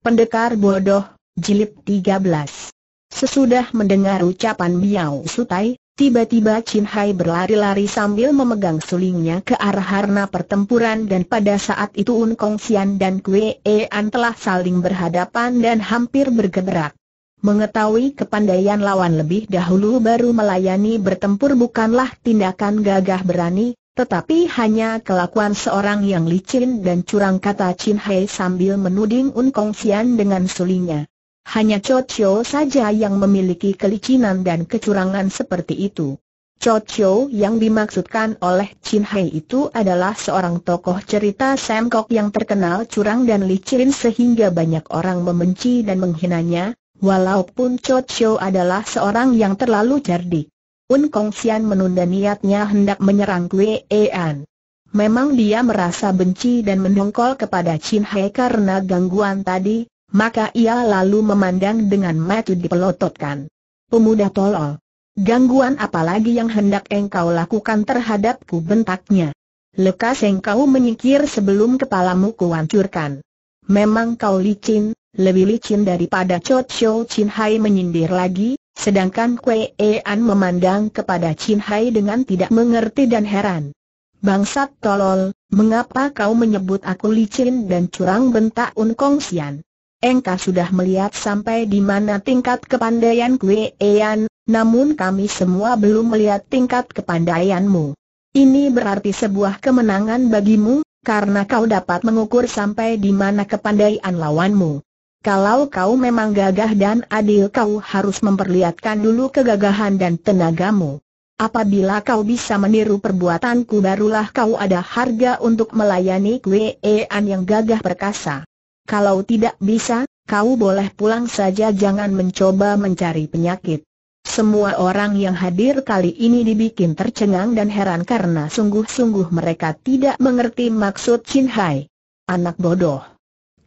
Pendekar Bodoh, Jilid 13 Sesudah mendengar ucapan Miao Sutai, tiba-tiba Chin Hai berlari-lari sambil memegang sulingnya ke arah harna pertempuran dan pada saat itu Un Kong Xian dan Kue An telah saling berhadapan dan hampir bergeberak. Mengetahui kepandaian lawan lebih dahulu baru melayani bertempur bukanlah tindakan gagah berani, tetapi hanya kelakuan seorang yang licin dan curang kata Chin Hei sambil menuding Un Kong Xian dengan sulingnya. Hanya Cho Cho saja yang memiliki kelicinan dan kecurangan seperti itu. Cho Cho yang dimaksudkan oleh Chin Hei itu adalah seorang tokoh cerita Sam Kok yang terkenal curang dan licin sehingga banyak orang membenci dan menghinanya, walaupun Cho Cho adalah seorang yang terlalu cerdik. Un Sian menunda niatnya hendak menyerang Kue An. Memang dia merasa benci dan mendongkol kepada Chin Hai karena gangguan tadi, maka ia lalu memandang dengan mata dipelototkan. Pemuda tolol. Gangguan apalagi yang hendak engkau lakukan terhadapku bentaknya. Lekas engkau menyingkir sebelum kepalamu kuhancurkan. Memang kau licin, lebih licin daripada Cho Cho Chin Hai menyindir lagi, Sedangkan Kue ean memandang kepada Chin Hai dengan tidak mengerti dan heran. Bangsat tolol, mengapa kau menyebut aku licin dan curang bentak Un Kong Sian? Engkau sudah melihat sampai di mana tingkat kepandaian Kue ean, namun kami semua belum melihat tingkat kepandaianmu. Ini berarti sebuah kemenangan bagimu, karena kau dapat mengukur sampai di mana kepandaian lawanmu. Kalau kau memang gagah dan adil kau harus memperlihatkan dulu kegagahan dan tenagamu. Apabila kau bisa meniru perbuatanku barulah kau ada harga untuk melayani kuean yang gagah perkasa. Kalau tidak bisa, kau boleh pulang saja jangan mencoba mencari penyakit. Semua orang yang hadir kali ini dibikin tercengang dan heran karena sungguh-sungguh mereka tidak mengerti maksud Chin Hai. Anak bodoh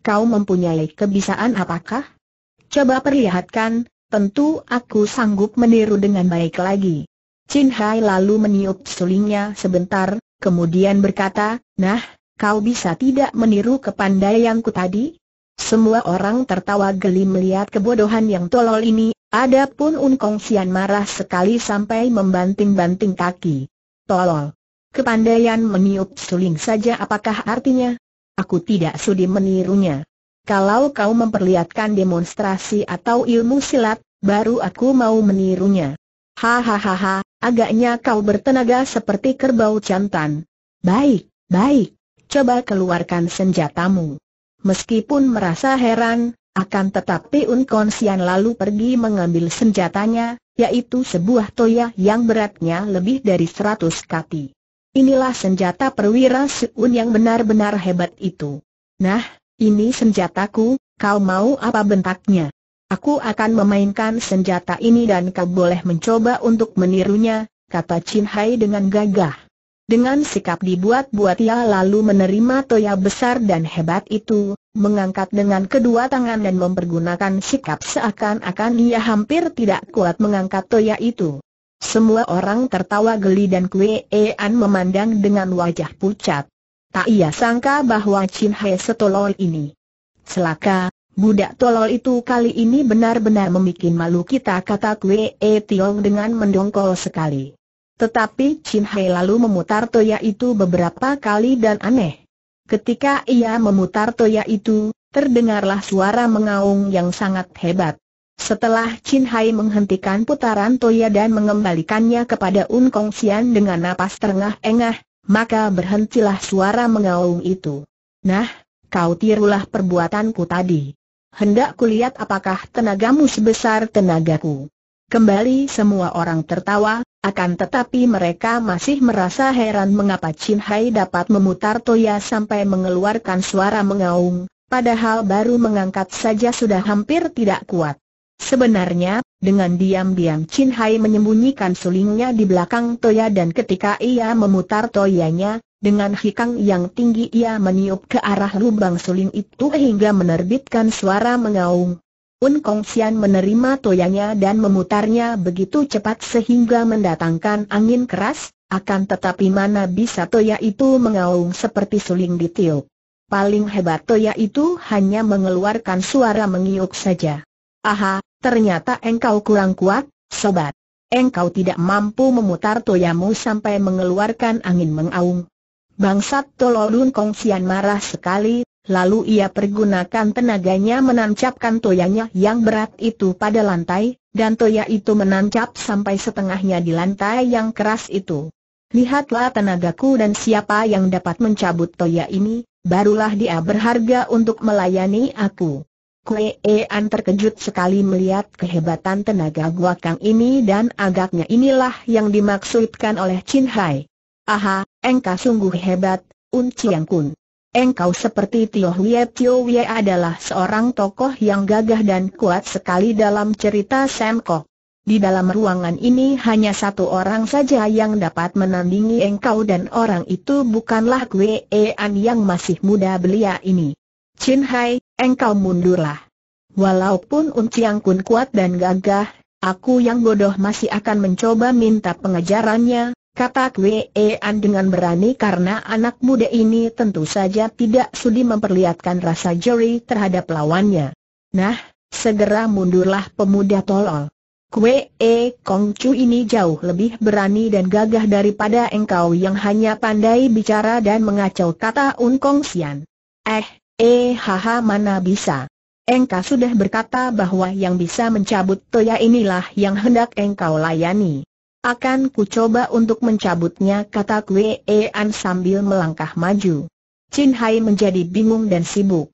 kau mempunyai kebiasaan apakah? Coba perlihatkan, tentu aku sanggup meniru dengan baik lagi. Chin Hai lalu meniup sulingnya sebentar, kemudian berkata, nah, kau bisa tidak meniru kepandaianku tadi? Semua orang tertawa geli melihat kebodohan yang tolol ini, adapun Un Kong Sian marah sekali sampai membanting-banting kaki. Tolol. Kepandaian meniup suling saja apakah artinya? Aku tidak sudi menirunya. Kalau kau memperlihatkan demonstrasi atau ilmu silat, baru aku mau menirunya. Hahaha, agaknya kau bertenaga seperti kerbau jantan. Baik, baik, coba keluarkan senjatamu. Meskipun merasa heran, akan tetapi Unkonsian lalu pergi mengambil senjatanya, yaitu sebuah toya yang beratnya lebih dari seratus kati. Inilah senjata perwira Seun yang benar-benar hebat itu. Nah, ini senjataku, kau mau apa bentaknya? Aku akan memainkan senjata ini dan kau boleh mencoba untuk menirunya, kata Chin Hai dengan gagah. Dengan sikap dibuat-buat ia lalu menerima toya besar dan hebat itu, mengangkat dengan kedua tangan dan mempergunakan sikap seakan-akan ia hampir tidak kuat mengangkat toya itu. Semua orang tertawa geli dan Kue An memandang dengan wajah pucat. Tak ia sangka bahwa Chin Hei setolol ini. Selaka, budak tolol itu kali ini benar-benar membuat malu kita kata Kue Tiong dengan mendongkol sekali. Tetapi Chin Hei lalu memutar toya itu beberapa kali dan aneh. Ketika ia memutar toya itu, terdengarlah suara mengaung yang sangat hebat. Setelah Chin Hai menghentikan putaran Toya dan mengembalikannya kepada Un Kong Sian dengan napas terengah-engah, maka berhentilah suara mengaung itu. Nah, kau tirulah perbuatanku tadi. Hendak kulihat apakah tenagamu sebesar tenagaku. Kembali semua orang tertawa, akan tetapi mereka masih merasa heran mengapa Chin Hai dapat memutar Toya sampai mengeluarkan suara mengaung, padahal baru mengangkat saja sudah hampir tidak kuat. Sebenarnya, dengan diam-diam Chin Hai menyembunyikan sulingnya di belakang Toya dan ketika ia memutar Toyanya, dengan hikang yang tinggi ia meniup ke arah lubang suling itu hingga menerbitkan suara mengaung. Un Kong Xian menerima toyanya dan memutarnya begitu cepat sehingga mendatangkan angin keras, akan tetapi mana bisa toya itu mengaung seperti suling ditiup. Paling hebat toya itu hanya mengeluarkan suara mengiuk saja. Aha, ternyata engkau kurang kuat, sobat. Engkau tidak mampu memutar toyamu sampai mengeluarkan angin mengaung. Bangsat Tololun Kongsian marah sekali, lalu ia pergunakan tenaganya menancapkan toyanya yang berat itu pada lantai, dan toya itu menancap sampai setengahnya di lantai yang keras itu. Lihatlah tenagaku dan siapa yang dapat mencabut toya ini, barulah dia berharga untuk melayani aku. Kue An terkejut sekali melihat kehebatan tenaga Gua Kang ini dan agaknya inilah yang dimaksudkan oleh Chin Hai. Aha, engkau sungguh hebat, Un Chiang Kun. Engkau seperti Tio Hwie Tio Hwie adalah seorang tokoh yang gagah dan kuat sekali dalam cerita Sam Kok. Di dalam ruangan ini hanya satu orang saja yang dapat menandingi engkau dan orang itu bukanlah Kue An yang masih muda belia ini. Chin Hai, engkau mundurlah. Walaupun Unciang Kun kuat dan gagah, aku yang bodoh masih akan mencoba minta pengejarannya, kata Kwee An dengan berani karena anak muda ini tentu saja tidak sudi memperlihatkan rasa jeri terhadap lawannya. Nah, segera mundurlah pemuda tolol. Kwee e Kong Chu ini jauh lebih berani dan gagah daripada engkau yang hanya pandai bicara dan mengacau kata Un Kong Sian. Eh, Eh haha mana bisa. Engkau sudah berkata bahwa yang bisa mencabut toya inilah yang hendak engkau layani. Akan ku coba untuk mencabutnya kata Kwe An sambil melangkah maju. Chin Hai menjadi bingung dan sibuk.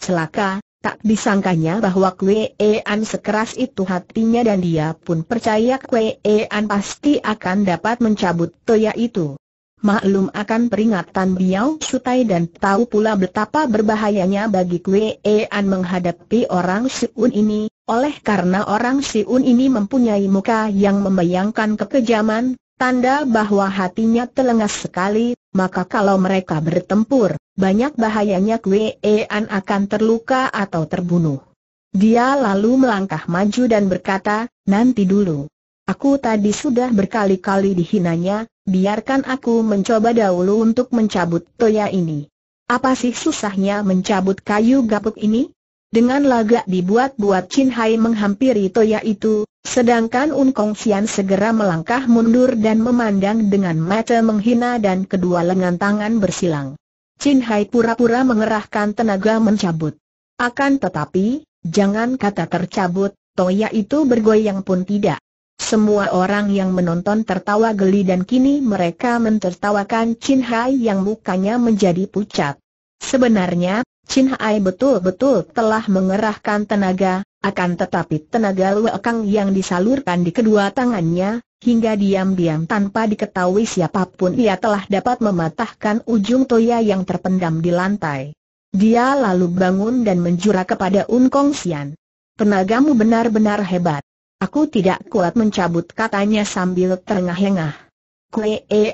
Celaka, tak disangkanya bahwa Kwe An sekeras itu hatinya dan dia pun percaya Kwe An pasti akan dapat mencabut toya itu maklum akan peringatan Biao Sutai dan tahu pula betapa berbahayanya bagi Kue An menghadapi orang Siun ini, oleh karena orang Siun ini mempunyai muka yang membayangkan kekejaman, tanda bahwa hatinya telengas sekali, maka kalau mereka bertempur, banyak bahayanya Kue An akan terluka atau terbunuh. Dia lalu melangkah maju dan berkata, nanti dulu. Aku tadi sudah berkali-kali dihinanya, biarkan aku mencoba dahulu untuk mencabut toya ini. Apa sih susahnya mencabut kayu gapuk ini? Dengan lagak dibuat-buat Chin Hai menghampiri Toya itu, sedangkan Un Kong Xian segera melangkah mundur dan memandang dengan mata menghina dan kedua lengan tangan bersilang. Chin Hai pura-pura mengerahkan tenaga mencabut. Akan tetapi, jangan kata tercabut, Toya itu bergoyang pun tidak. Semua orang yang menonton tertawa geli dan kini mereka mentertawakan Chin Hai yang mukanya menjadi pucat. Sebenarnya, Chin Hai betul-betul telah mengerahkan tenaga, akan tetapi tenaga luekang yang disalurkan di kedua tangannya, hingga diam-diam tanpa diketahui siapapun ia telah dapat mematahkan ujung toya yang terpendam di lantai. Dia lalu bangun dan menjura kepada Un Kong Sian. Tenagamu benar-benar hebat. Aku tidak kuat mencabut katanya sambil terengah-engah.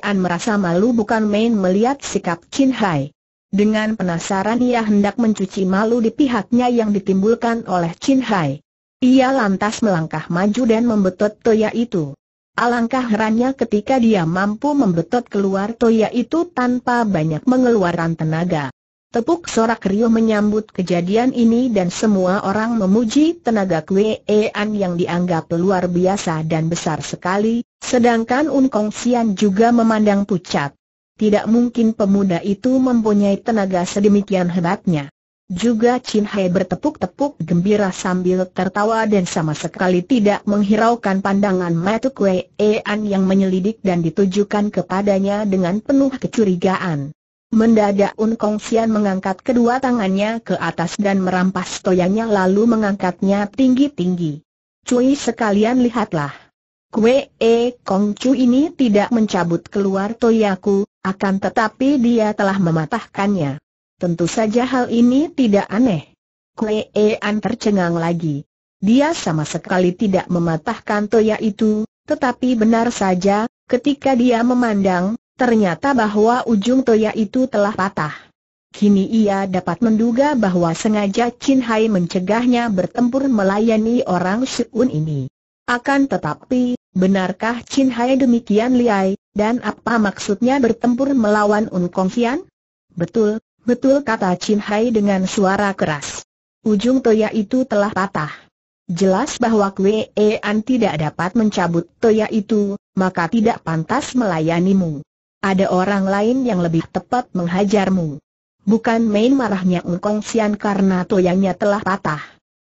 an merasa malu bukan main melihat sikap Chin Hai. Dengan penasaran ia hendak mencuci malu di pihaknya yang ditimbulkan oleh Chin Hai. Ia lantas melangkah maju dan membetot toya itu. Alangkah herannya ketika dia mampu membetot keluar toya itu tanpa banyak mengeluarkan tenaga. Tepuk sorak riuh menyambut kejadian ini dan semua orang memuji tenaga An yang dianggap luar biasa dan besar sekali, sedangkan Un Kong Sian juga memandang pucat. Tidak mungkin pemuda itu mempunyai tenaga sedemikian hebatnya. Juga Chin Hai bertepuk-tepuk gembira sambil tertawa dan sama sekali tidak menghiraukan pandangan Matu An yang menyelidik dan ditujukan kepadanya dengan penuh kecurigaan. Mendadak Unkong Sian mengangkat kedua tangannya ke atas dan merampas toyanya lalu mengangkatnya tinggi-tinggi. Cui sekalian lihatlah. Kue E Kong Chu ini tidak mencabut keluar toyaku, akan tetapi dia telah mematahkannya. Tentu saja hal ini tidak aneh. Kue E An tercengang lagi. Dia sama sekali tidak mematahkan toya itu, tetapi benar saja, ketika dia memandang, ternyata bahwa ujung toya itu telah patah. Kini ia dapat menduga bahwa sengaja Chin Hai mencegahnya bertempur melayani orang Shun ini. Akan tetapi, benarkah Chin Hai demikian liai, dan apa maksudnya bertempur melawan Un Kong Qian? Betul, betul kata Chin Hai dengan suara keras. Ujung toya itu telah patah. Jelas bahwa Kwe An tidak dapat mencabut toya itu, maka tidak pantas melayanimu. Ada orang lain yang lebih tepat menghajarmu. Bukan main marahnya Ungkong Sian karena toyangnya telah patah.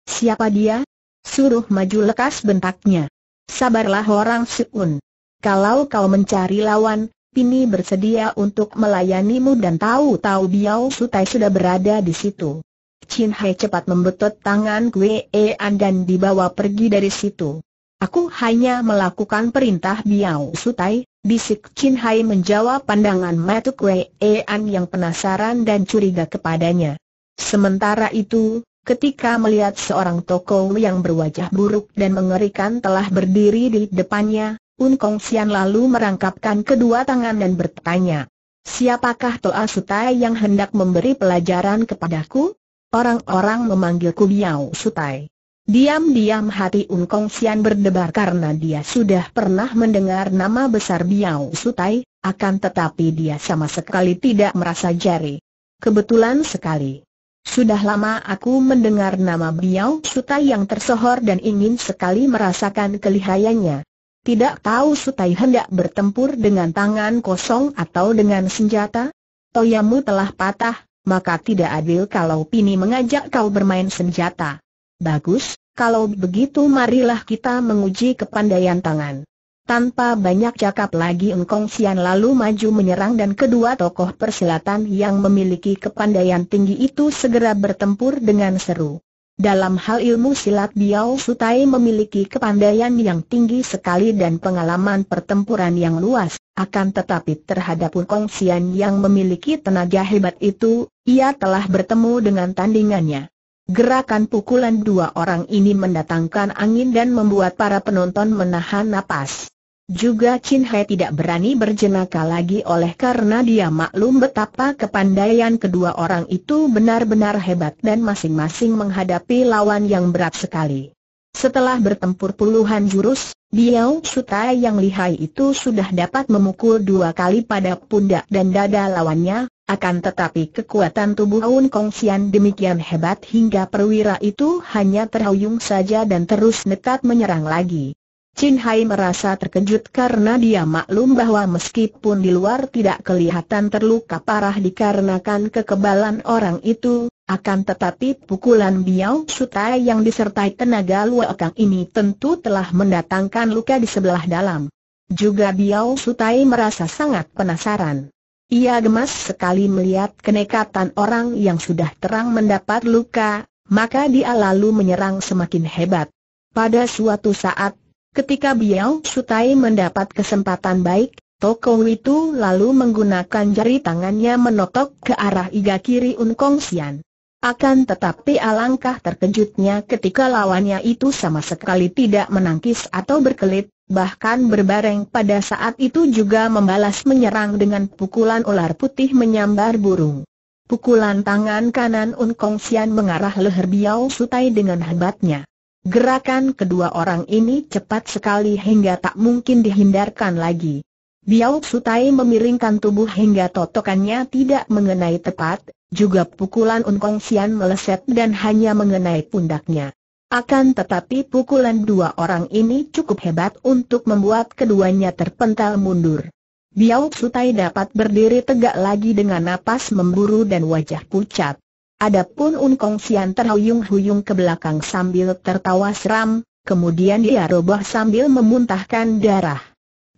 Siapa dia? Suruh maju lekas bentaknya. Sabarlah orang Siun. Kalau kau mencari lawan, Pini bersedia untuk melayanimu dan tahu-tahu Biao Sutai sudah berada di situ. Chin Hai cepat membetot tangan Kue An dan dibawa pergi dari situ. Aku hanya melakukan perintah Biao Sutai, Bisik Chin Hai menjawab pandangan Matuk Wei e An yang penasaran dan curiga kepadanya. Sementara itu, ketika melihat seorang tokoh yang berwajah buruk dan mengerikan telah berdiri di depannya, Un Kong Sian lalu merangkapkan kedua tangan dan bertanya, Siapakah Toa Sutai yang hendak memberi pelajaran kepadaku? Orang-orang memanggilku Biao Sutai. Diam-diam hati Ungkong Sian berdebar karena dia sudah pernah mendengar nama besar Biao Sutai, akan tetapi dia sama sekali tidak merasa jari. Kebetulan sekali. Sudah lama aku mendengar nama Biao Sutai yang tersohor dan ingin sekali merasakan kelihayannya. Tidak tahu Sutai hendak bertempur dengan tangan kosong atau dengan senjata? Toyamu telah patah, maka tidak adil kalau Pini mengajak kau bermain senjata. Bagus, kalau begitu marilah kita menguji kepandaian tangan. Tanpa banyak cakap lagi Engkong Sian lalu maju menyerang dan kedua tokoh persilatan yang memiliki kepandaian tinggi itu segera bertempur dengan seru. Dalam hal ilmu silat Biao Sutai memiliki kepandaian yang tinggi sekali dan pengalaman pertempuran yang luas, akan tetapi terhadap Kong Sian yang memiliki tenaga hebat itu, ia telah bertemu dengan tandingannya. Gerakan pukulan dua orang ini mendatangkan angin dan membuat para penonton menahan napas. Juga Chin Hei tidak berani berjenaka lagi oleh karena dia maklum betapa kepandaian kedua orang itu benar-benar hebat dan masing-masing menghadapi lawan yang berat sekali. Setelah bertempur puluhan jurus, Biao Sutai yang lihai itu sudah dapat memukul dua kali pada pundak dan dada lawannya, akan tetapi kekuatan tubuh Aun Kong Sian demikian hebat hingga perwira itu hanya terhuyung saja dan terus nekat menyerang lagi. Chin Hai merasa terkejut karena dia maklum bahwa meskipun di luar tidak kelihatan terluka parah dikarenakan kekebalan orang itu, akan tetapi pukulan Biao Sutai yang disertai tenaga luakang ini tentu telah mendatangkan luka di sebelah dalam. Juga Biao Sutai merasa sangat penasaran. Ia gemas sekali melihat kenekatan orang yang sudah terang mendapat luka, maka dia lalu menyerang semakin hebat. Pada suatu saat, ketika Biao Sutai mendapat kesempatan baik, Toko itu lalu menggunakan jari tangannya menotok ke arah iga kiri Unkong Sian. Akan tetapi alangkah terkejutnya ketika lawannya itu sama sekali tidak menangkis atau berkelit, bahkan berbareng pada saat itu juga membalas menyerang dengan pukulan ular putih menyambar burung. Pukulan tangan kanan Unkong Xian mengarah leher Biao Sutai dengan hebatnya. Gerakan kedua orang ini cepat sekali hingga tak mungkin dihindarkan lagi. Biao Sutai memiringkan tubuh hingga totokannya tidak mengenai tepat, juga pukulan Unkong Sian meleset dan hanya mengenai pundaknya. Akan tetapi pukulan dua orang ini cukup hebat untuk membuat keduanya terpental mundur. Biao Sutai dapat berdiri tegak lagi dengan napas memburu dan wajah pucat. Adapun Unkong Sian terhuyung-huyung ke belakang sambil tertawa seram, kemudian dia roboh sambil memuntahkan darah.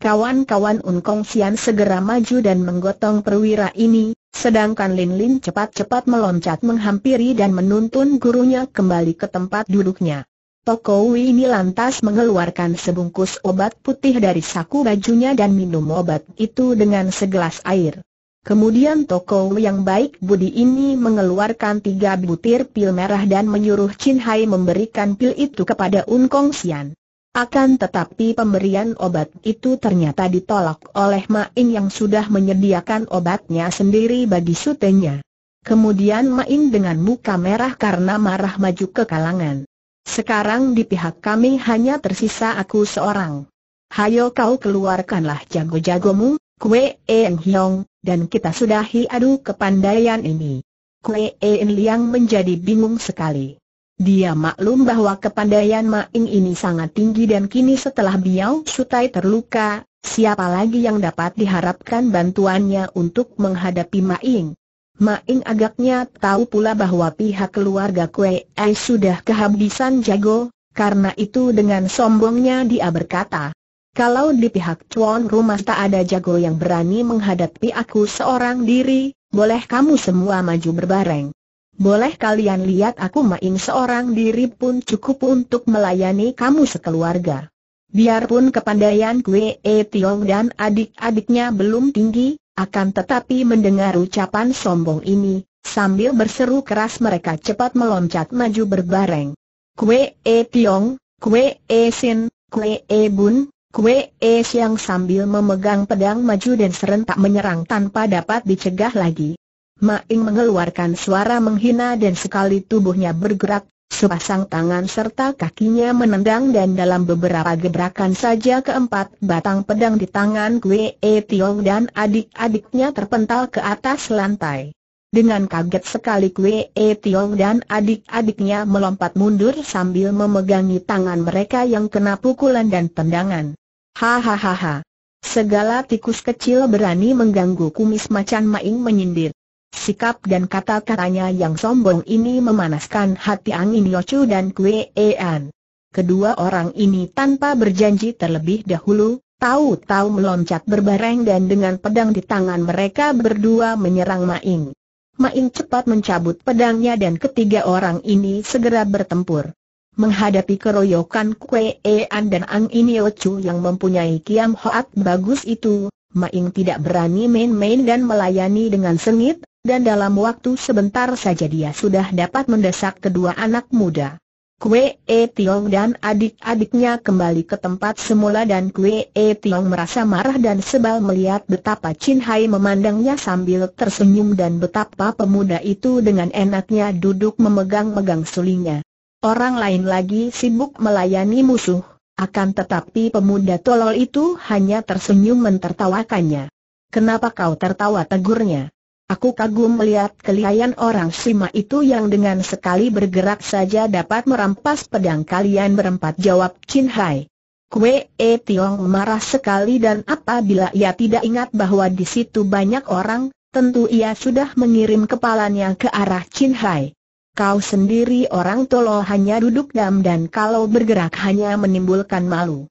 Kawan-kawan Unkong Sian segera maju dan menggotong perwira ini, sedangkan Lin Lin cepat-cepat meloncat menghampiri dan menuntun gurunya kembali ke tempat duduknya. Tokowi ini lantas mengeluarkan sebungkus obat putih dari saku bajunya dan minum obat itu dengan segelas air. Kemudian toko yang baik budi ini mengeluarkan tiga butir pil merah dan menyuruh Chin Hai memberikan pil itu kepada Unkong Sian. Akan tetapi pemberian obat itu ternyata ditolak oleh Ma Main yang sudah menyediakan obatnya sendiri bagi sutenya. Kemudian Main dengan muka merah karena marah maju ke kalangan. Sekarang di pihak kami hanya tersisa aku seorang. Hayo kau keluarkanlah jago-jagomu, Kue En Hiong, dan kita sudahi adu kepandaian ini. Kue En Liang menjadi bingung sekali. Dia maklum bahwa kepandaian Maing ini sangat tinggi dan kini setelah Biao Sutai terluka, siapa lagi yang dapat diharapkan bantuannya untuk menghadapi Maing? Maing agaknya tahu pula bahwa pihak keluarga Kue Ai sudah kehabisan jago, karena itu dengan sombongnya dia berkata, kalau di pihak Chuan rumah tak ada jago yang berani menghadapi aku seorang diri, boleh kamu semua maju berbareng. Boleh kalian lihat aku main seorang diri pun cukup untuk melayani kamu sekeluarga. Biarpun kepandaian Kwe e Tiong dan adik-adiknya belum tinggi, akan tetapi mendengar ucapan sombong ini, sambil berseru keras mereka cepat meloncat maju berbareng. Kwe e Tiong, Kwe e Sin, Kwe e Bun, Kwe e Siang sambil memegang pedang maju dan serentak menyerang tanpa dapat dicegah lagi. Maing mengeluarkan suara menghina dan sekali tubuhnya bergerak, sepasang tangan serta kakinya menendang dan dalam beberapa gebrakan saja keempat batang pedang di tangan Wei e Tiong dan adik-adiknya terpental ke atas lantai. Dengan kaget sekali Wei e Tiong dan adik-adiknya melompat mundur sambil memegangi tangan mereka yang kena pukulan dan tendangan. Hahaha. Segala tikus kecil berani mengganggu kumis macan maing menyindir. Sikap dan kata-katanya yang sombong ini memanaskan hati Angin Yocu dan Kue Ean. Kedua orang ini tanpa berjanji terlebih dahulu, tahu-tahu meloncat berbareng dan dengan pedang di tangan mereka berdua menyerang Maing. Maing cepat mencabut pedangnya dan ketiga orang ini segera bertempur. Menghadapi keroyokan Kue Ean dan Angin Yochu yang mempunyai kiam hoat bagus itu, Maing tidak berani main-main dan melayani dengan sengit, dan dalam waktu sebentar saja dia sudah dapat mendesak kedua anak muda. Kue E Tiong dan adik-adiknya kembali ke tempat semula dan Kue E Tiong merasa marah dan sebal melihat betapa Chin Hai memandangnya sambil tersenyum dan betapa pemuda itu dengan enaknya duduk memegang-megang sulingnya. Orang lain lagi sibuk melayani musuh, akan tetapi pemuda tolol itu hanya tersenyum mentertawakannya. Kenapa kau tertawa tegurnya? Aku kagum melihat kelihayan orang Sima itu yang dengan sekali bergerak saja dapat merampas pedang kalian berempat jawab Chin Hai. Kue E Tiong marah sekali dan apabila ia tidak ingat bahwa di situ banyak orang, tentu ia sudah mengirim kepalanya ke arah Chin Hai. Kau sendiri orang tolo hanya duduk dam dan kalau bergerak hanya menimbulkan malu.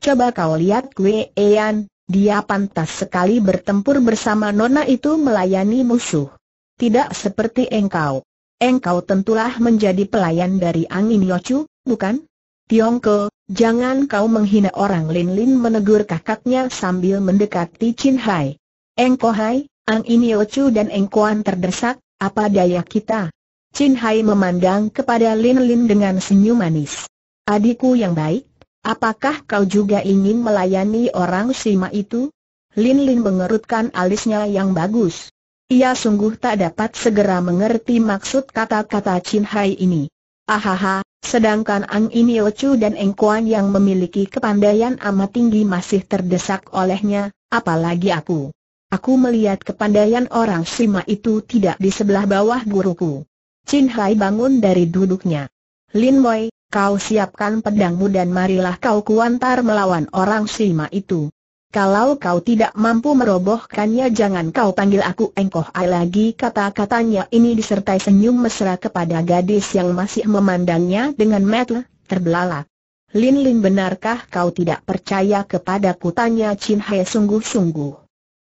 Coba kau lihat Kue Ean, dia pantas sekali bertempur bersama nona itu melayani musuh. Tidak seperti engkau. Engkau tentulah menjadi pelayan dari angin yocu, bukan? Tiongko, jangan kau menghina orang Lin Lin menegur kakaknya sambil mendekati Chin Hai. Engko Hai, angin yocu dan Engkoan terdesak, apa daya kita? Chin Hai memandang kepada Lin Lin dengan senyum manis. Adikku yang baik, Apakah kau juga ingin melayani orang Sima itu? Lin Lin mengerutkan alisnya yang bagus. Ia sungguh tak dapat segera mengerti maksud kata-kata Chin Hai ini. Ahaha, sedangkan Ang Inio Chu dan Eng Kuan yang memiliki kepandaian amat tinggi masih terdesak olehnya, apalagi aku. Aku melihat kepandaian orang Sima itu tidak di sebelah bawah guruku. Chin Hai bangun dari duduknya. Lin Moi, kau siapkan pedangmu dan marilah kau kuantar melawan orang Sima itu. Kalau kau tidak mampu merobohkannya jangan kau panggil aku engkoh ai lagi kata-katanya ini disertai senyum mesra kepada gadis yang masih memandangnya dengan mata terbelalak. Lin Lin benarkah kau tidak percaya kepadaku tanya Chin Hai sungguh-sungguh.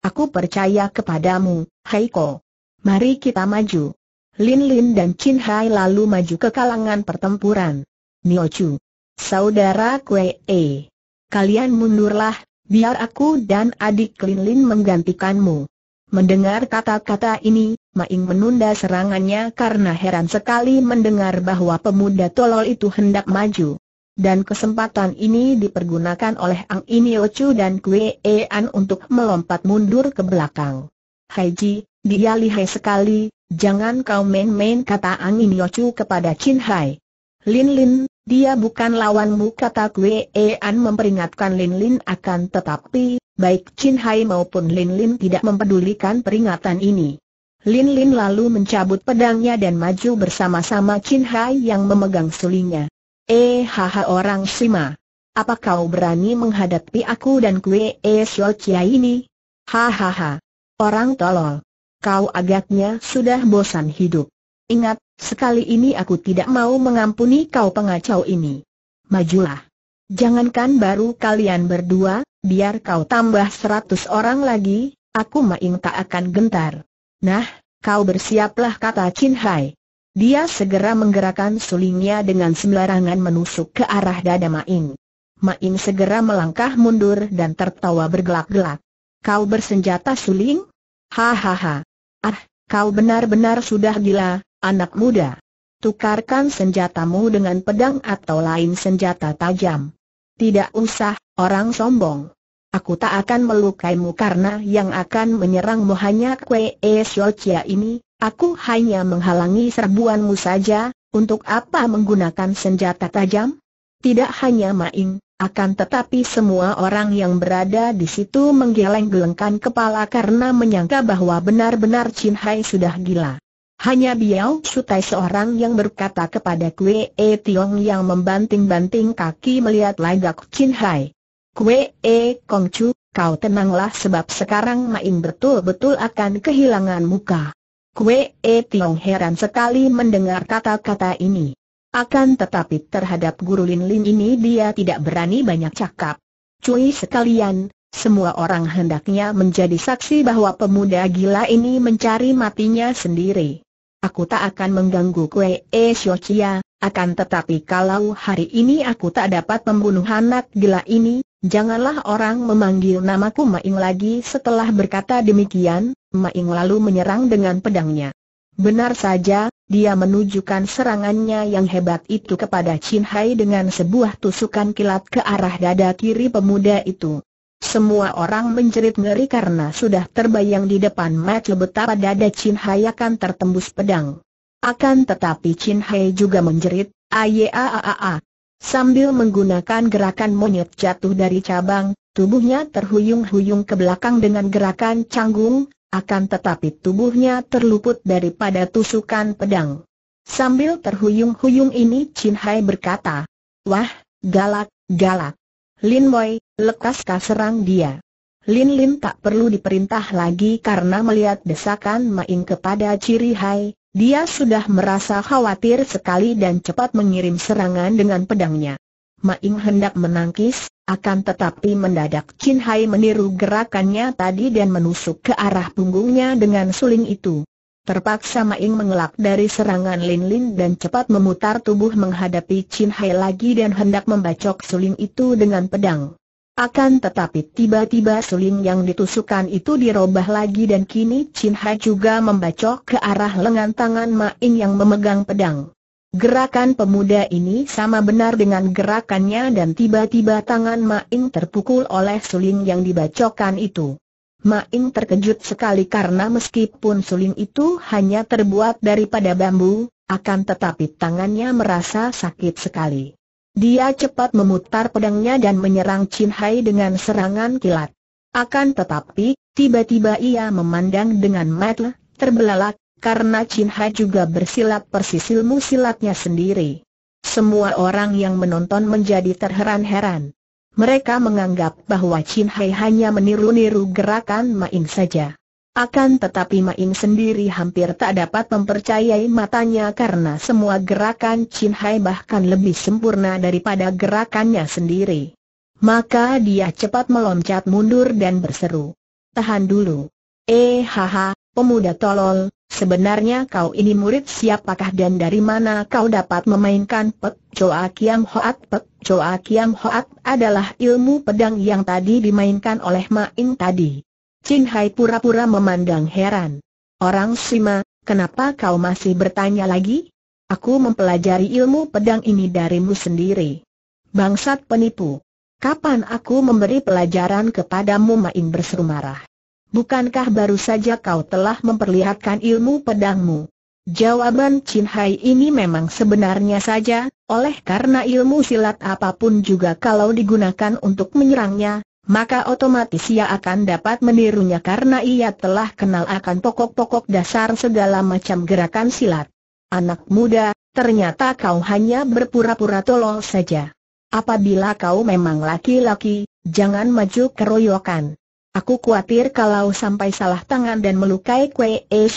Aku percaya kepadamu, Hai Ko. Mari kita maju. Lin Lin dan Chin Hai lalu maju ke kalangan pertempuran. Chu. Saudara Kue E. Kalian mundurlah, biar aku dan adik Lin Lin menggantikanmu. Mendengar kata-kata ini, Maing menunda serangannya karena heran sekali mendengar bahwa pemuda tolol itu hendak maju. Dan kesempatan ini dipergunakan oleh Ang Chu dan Kue An untuk melompat mundur ke belakang. Haiji, dia lihai sekali, jangan kau main-main kata Ang Chu kepada Chin Hai. Lin Lin, dia bukan lawanmu kata Kwe An memperingatkan Lin Lin akan tetapi, baik Chin Hai maupun Lin Lin tidak mempedulikan peringatan ini. Lin Lin lalu mencabut pedangnya dan maju bersama-sama Chin Hai yang memegang sulingnya. Eh haha orang Sima. Apa kau berani menghadapi aku dan Kwe E Xiao Chia ini? Hahaha. Orang tolol. Kau agaknya sudah bosan hidup. Ingat, sekali ini aku tidak mau mengampuni kau pengacau ini. Majulah. Jangankan baru kalian berdua, biar kau tambah seratus orang lagi, aku maing tak akan gentar. Nah, kau bersiaplah kata Chin Hai. Dia segera menggerakkan sulingnya dengan sembarangan menusuk ke arah dada Maing. Maing segera melangkah mundur dan tertawa bergelak-gelak. Kau bersenjata suling? Hahaha. Ah, kau benar-benar sudah gila, Anak muda, tukarkan senjatamu dengan pedang atau lain senjata tajam. Tidak usah, orang sombong. Aku tak akan melukaimu karena yang akan menyerangmu hanya Kwe Shochia ini, aku hanya menghalangi serbuanmu saja, untuk apa menggunakan senjata tajam? Tidak hanya main, akan tetapi semua orang yang berada di situ menggeleng-gelengkan kepala karena menyangka bahwa benar-benar Chin Hai sudah gila. Hanya Biao Sutai seorang yang berkata kepada Kue E Tiong yang membanting-banting kaki melihat lagak Chin Hai. Kue E Kong Chu, kau tenanglah sebab sekarang main betul-betul akan kehilangan muka. Kue E Tiong heran sekali mendengar kata-kata ini. Akan tetapi terhadap guru Lin Lin ini dia tidak berani banyak cakap. Cui sekalian, semua orang hendaknya menjadi saksi bahwa pemuda gila ini mencari matinya sendiri aku tak akan mengganggu kue E Xiochia, akan tetapi kalau hari ini aku tak dapat membunuh anak gila ini, janganlah orang memanggil namaku Maing lagi setelah berkata demikian, Maing lalu menyerang dengan pedangnya. Benar saja, dia menunjukkan serangannya yang hebat itu kepada Chin Hai dengan sebuah tusukan kilat ke arah dada kiri pemuda itu. Semua orang menjerit ngeri karena sudah terbayang di depan mata betapa dada Chin Hai akan tertembus pedang. Akan tetapi Chin Hai juga menjerit, ayaaaa! Sambil menggunakan gerakan monyet jatuh dari cabang, tubuhnya terhuyung-huyung ke belakang dengan gerakan canggung, akan tetapi tubuhnya terluput daripada tusukan pedang. Sambil terhuyung-huyung ini Chin Hai berkata, Wah, galak, galak. Lin Wei lekaskah serang dia. Lin Lin tak perlu diperintah lagi karena melihat desakan Maing kepada Ciri Hai, dia sudah merasa khawatir sekali dan cepat mengirim serangan dengan pedangnya. Maing hendak menangkis, akan tetapi mendadak Chin Hai meniru gerakannya tadi dan menusuk ke arah punggungnya dengan suling itu. Terpaksa Maing mengelak dari serangan Lin Lin dan cepat memutar tubuh menghadapi Chin Hai lagi dan hendak membacok suling itu dengan pedang. Akan tetapi tiba-tiba suling yang ditusukkan itu dirobah lagi dan kini Chin Hai juga membacok ke arah lengan tangan Ma Maing yang memegang pedang. Gerakan pemuda ini sama benar dengan gerakannya dan tiba-tiba tangan Ma Maing terpukul oleh suling yang dibacokan itu. Ma Maing terkejut sekali karena meskipun suling itu hanya terbuat daripada bambu, akan tetapi tangannya merasa sakit sekali. Dia cepat memutar pedangnya dan menyerang Chin Hai dengan serangan kilat. Akan tetapi, tiba-tiba ia memandang dengan mata terbelalak, karena Chin Hai juga bersilat persis ilmu silatnya sendiri. Semua orang yang menonton menjadi terheran-heran. Mereka menganggap bahwa Chin Hai hanya meniru-niru gerakan main saja. Akan tetapi Maim sendiri hampir tak dapat mempercayai matanya karena semua gerakan Chin Hai bahkan lebih sempurna daripada gerakannya sendiri. Maka dia cepat meloncat mundur dan berseru. Tahan dulu. Eh haha, pemuda tolol, sebenarnya kau ini murid siapakah dan dari mana kau dapat memainkan Pek Choa Kiam Hoat Pek Choa Kiam Hoat adalah ilmu pedang yang tadi dimainkan oleh Maim tadi. Chin Hai pura-pura memandang heran. Orang Sima, kenapa kau masih bertanya lagi? Aku mempelajari ilmu pedang ini darimu sendiri. Bangsat penipu. Kapan aku memberi pelajaran kepadamu main berseru marah? Bukankah baru saja kau telah memperlihatkan ilmu pedangmu? Jawaban Chin Hai ini memang sebenarnya saja, oleh karena ilmu silat apapun juga kalau digunakan untuk menyerangnya, maka otomatis ia akan dapat menirunya karena ia telah kenal akan pokok-pokok dasar segala macam gerakan silat. Anak muda, ternyata kau hanya berpura-pura tolol saja. Apabila kau memang laki-laki, jangan maju keroyokan. Aku khawatir kalau sampai salah tangan dan melukai Kue E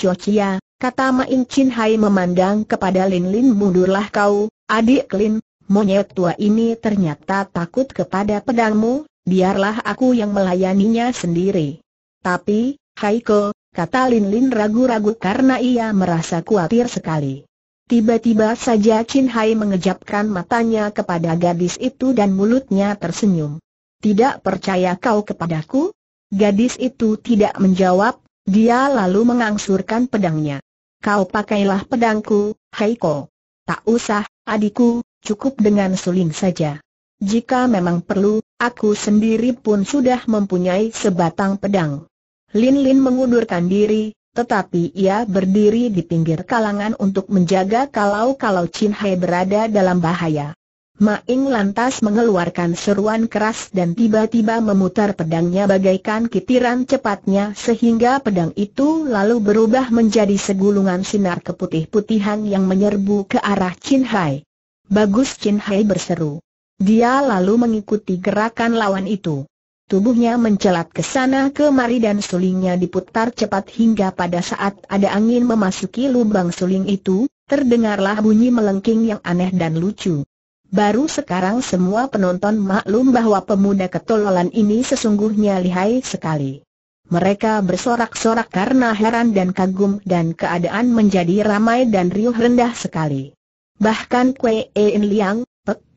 kata Main Chin Hai memandang kepada Lin Lin mundurlah kau, adik Lin, monyet tua ini ternyata takut kepada pedangmu, biarlah aku yang melayaninya sendiri. Tapi, Haiko, kata Lin Lin ragu-ragu karena ia merasa khawatir sekali. Tiba-tiba saja Chin Hai mengejapkan matanya kepada gadis itu dan mulutnya tersenyum. Tidak percaya kau kepadaku? Gadis itu tidak menjawab, dia lalu mengangsurkan pedangnya. Kau pakailah pedangku, Haiko. Tak usah, adikku, cukup dengan suling saja. Jika memang perlu, aku sendiri pun sudah mempunyai sebatang pedang. Lin Lin mengundurkan diri, tetapi ia berdiri di pinggir kalangan untuk menjaga kalau-kalau Chin Hai berada dalam bahaya. Ma Maing lantas mengeluarkan seruan keras dan tiba-tiba memutar pedangnya bagaikan kitiran cepatnya sehingga pedang itu lalu berubah menjadi segulungan sinar keputih-putihan yang menyerbu ke arah Chin Hai. Bagus Chin Hai berseru. Dia lalu mengikuti gerakan lawan itu. Tubuhnya mencelat ke sana kemari dan sulingnya diputar cepat hingga pada saat ada angin memasuki lubang suling itu, terdengarlah bunyi melengking yang aneh dan lucu. Baru sekarang semua penonton maklum bahwa pemuda ketololan ini sesungguhnya lihai sekali. Mereka bersorak-sorak karena heran dan kagum dan keadaan menjadi ramai dan riuh rendah sekali. Bahkan Kwe in Liang,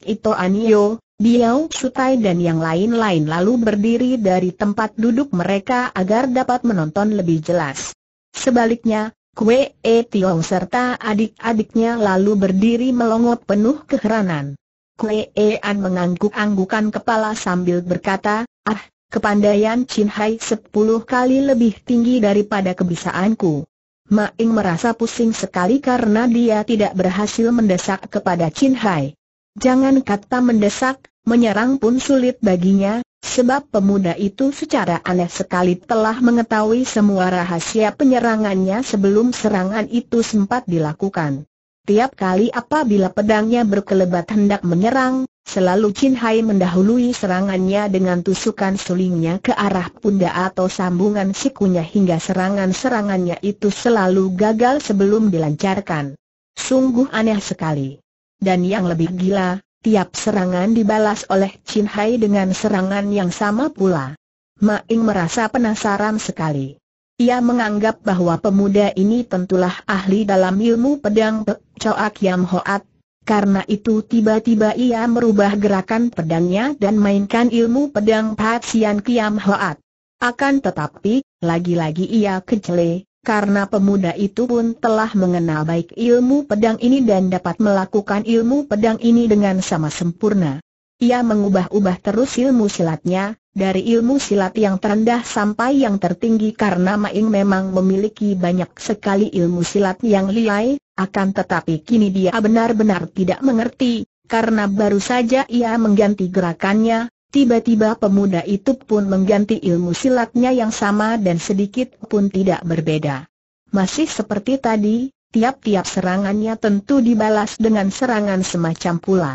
Ito Anio, Biao Sutai dan yang lain-lain lalu berdiri dari tempat duduk mereka agar dapat menonton lebih jelas. Sebaliknya, Kwe E Tiong serta adik-adiknya lalu berdiri melongot penuh keheranan. Kwe E An mengangguk-anggukan kepala sambil berkata, ah, kepandaian Chin Hai sepuluh kali lebih tinggi daripada kebisaanku. Ma Maing merasa pusing sekali karena dia tidak berhasil mendesak kepada Chin Hai. Jangan kata mendesak, menyerang pun sulit baginya, sebab pemuda itu secara aneh sekali telah mengetahui semua rahasia penyerangannya sebelum serangan itu sempat dilakukan. Tiap kali apabila pedangnya berkelebat hendak menyerang, selalu Chin Hai mendahului serangannya dengan tusukan sulingnya ke arah pundak atau sambungan sikunya hingga serangan-serangannya itu selalu gagal sebelum dilancarkan. Sungguh aneh sekali. Dan yang lebih gila, tiap serangan dibalas oleh Chin Hai dengan serangan yang sama pula. Ma Ying merasa penasaran sekali. Ia menganggap bahwa pemuda ini tentulah ahli dalam ilmu pedang Pe Choak Yam Hoat. Karena itu tiba-tiba ia merubah gerakan pedangnya dan mainkan ilmu pedang Pat Sian Kiam Hoat. Akan tetapi, lagi-lagi ia kecele, karena pemuda itu pun telah mengenal baik ilmu pedang ini dan dapat melakukan ilmu pedang ini dengan sama sempurna. Ia mengubah-ubah terus ilmu silatnya, dari ilmu silat yang terendah sampai yang tertinggi karena Maing memang memiliki banyak sekali ilmu silat yang liai, akan tetapi kini dia benar-benar tidak mengerti, karena baru saja ia mengganti gerakannya, Tiba-tiba pemuda itu pun mengganti ilmu silatnya yang sama dan sedikit pun tidak berbeda. Masih seperti tadi, tiap-tiap serangannya tentu dibalas dengan serangan semacam pula.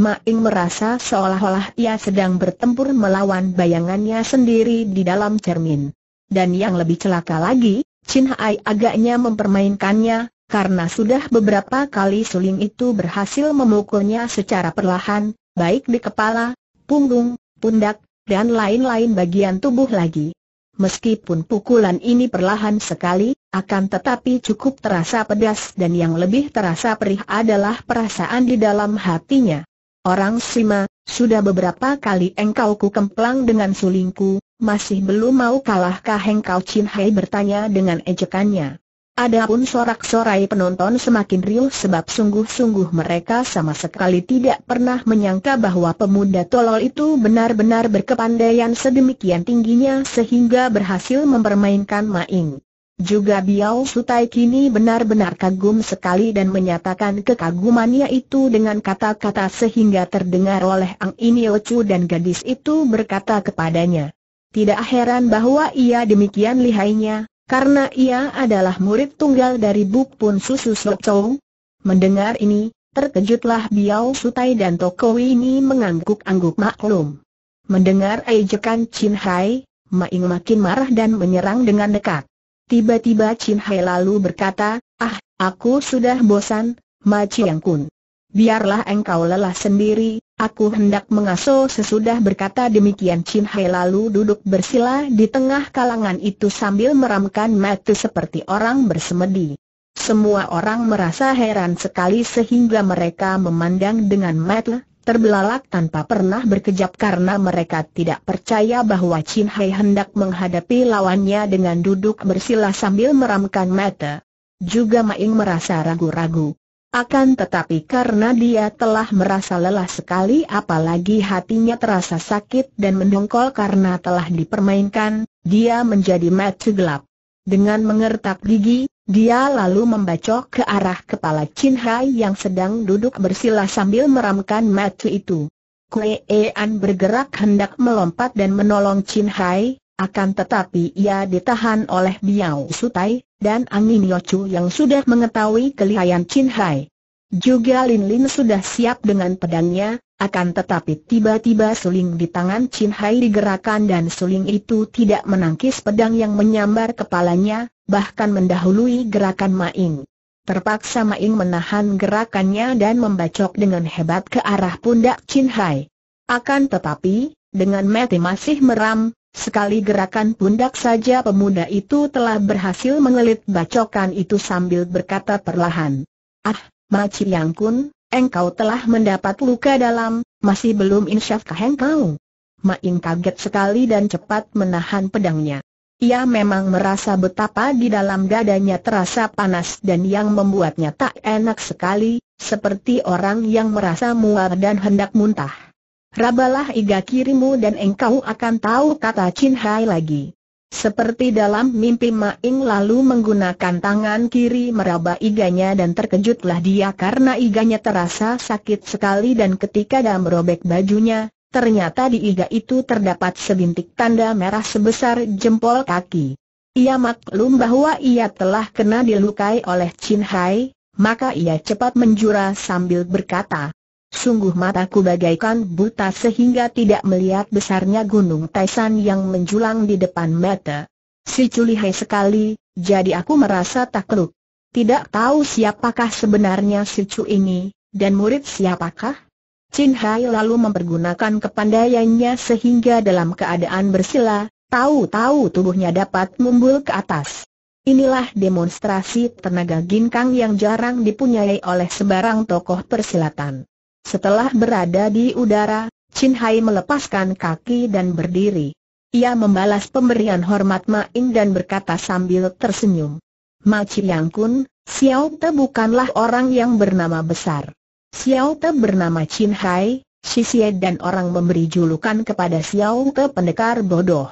Maing merasa seolah-olah ia sedang bertempur melawan bayangannya sendiri di dalam cermin. Dan yang lebih celaka lagi, Chin Hai agaknya mempermainkannya, karena sudah beberapa kali suling itu berhasil memukulnya secara perlahan, baik di kepala, punggung, pundak, dan lain-lain bagian tubuh lagi. Meskipun pukulan ini perlahan sekali, akan tetapi cukup terasa pedas dan yang lebih terasa perih adalah perasaan di dalam hatinya. Orang Sima, sudah beberapa kali engkau ku kemplang dengan sulingku, masih belum mau kalahkah engkau Chin Hai bertanya dengan ejekannya. Adapun sorak-sorai penonton semakin riuh sebab sungguh-sungguh mereka sama sekali tidak pernah menyangka bahwa pemuda tolol itu benar-benar berkepandaian sedemikian tingginya sehingga berhasil mempermainkan Maing. Juga Biao Sutai kini benar-benar kagum sekali dan menyatakan kekagumannya itu dengan kata-kata sehingga terdengar oleh Ang Iniochu dan gadis itu berkata kepadanya. Tidak heran bahwa ia demikian lihainya, karena ia adalah murid tunggal dari Buk Pun Susu Sok Chow. Mendengar ini, terkejutlah Biao Sutai dan Toko ini mengangguk-angguk maklum. Mendengar ejekan Chin Hai, Maing makin marah dan menyerang dengan dekat. Tiba-tiba Chin Hai lalu berkata, Ah, aku sudah bosan, Ma Chiang Kun. Biarlah engkau lelah sendiri, Aku hendak mengasuh sesudah berkata demikian Chin Hai lalu duduk bersila di tengah kalangan itu sambil meramkan mata seperti orang bersemedi. Semua orang merasa heran sekali sehingga mereka memandang dengan mata terbelalak tanpa pernah berkejap karena mereka tidak percaya bahwa Chin Hai hendak menghadapi lawannya dengan duduk bersila sambil meramkan mata. Juga Maing merasa ragu-ragu. Akan tetapi karena dia telah merasa lelah sekali apalagi hatinya terasa sakit dan mendongkol karena telah dipermainkan, dia menjadi mati gelap. Dengan mengertak gigi, dia lalu membacok ke arah kepala Chin Hai yang sedang duduk bersila sambil meramkan mati itu. Kue An bergerak hendak melompat dan menolong Chin Hai, akan tetapi ia ditahan oleh Biao Sutai, dan Angin Yocu yang sudah mengetahui kelihayan Chin Hai. Juga Lin Lin sudah siap dengan pedangnya, akan tetapi tiba-tiba suling di tangan Chin Hai digerakkan dan suling itu tidak menangkis pedang yang menyambar kepalanya, bahkan mendahului gerakan Maing. Terpaksa Maing menahan gerakannya dan membacok dengan hebat ke arah pundak Chin Hai. Akan tetapi, dengan mati masih meram, Sekali gerakan pundak saja pemuda itu telah berhasil mengelit bacokan itu sambil berkata perlahan. Ah, Maci Yang Kun, engkau telah mendapat luka dalam, masih belum insyafkah engkau? Maing kaget sekali dan cepat menahan pedangnya. Ia memang merasa betapa di dalam dadanya terasa panas dan yang membuatnya tak enak sekali, seperti orang yang merasa mual dan hendak muntah. Rabalah iga kirimu dan engkau akan tahu kata Chin Hai lagi. Seperti dalam mimpi Maing lalu menggunakan tangan kiri meraba iganya dan terkejutlah dia karena iganya terasa sakit sekali dan ketika dia merobek bajunya, ternyata di iga itu terdapat sebintik tanda merah sebesar jempol kaki. Ia maklum bahwa ia telah kena dilukai oleh Chin Hai, maka ia cepat menjura sambil berkata, Sungguh mataku bagaikan buta sehingga tidak melihat besarnya gunung Taisan yang menjulang di depan mata. Si culihai sekali, jadi aku merasa takluk. Tidak tahu siapakah sebenarnya si cu ini, dan murid siapakah? Chin Hai lalu mempergunakan kepandaiannya sehingga dalam keadaan bersila, tahu-tahu tubuhnya dapat mumbul ke atas. Inilah demonstrasi tenaga ginkang yang jarang dipunyai oleh sebarang tokoh persilatan. Setelah berada di udara, Chin Hai melepaskan kaki dan berdiri. Ia membalas pemberian hormat Ma Ying dan berkata sambil tersenyum. Ma Chiang Kun, Xiao Te bukanlah orang yang bernama besar. Xiao Te bernama Chin Hai, Xie dan orang memberi julukan kepada Xiao Te pendekar bodoh.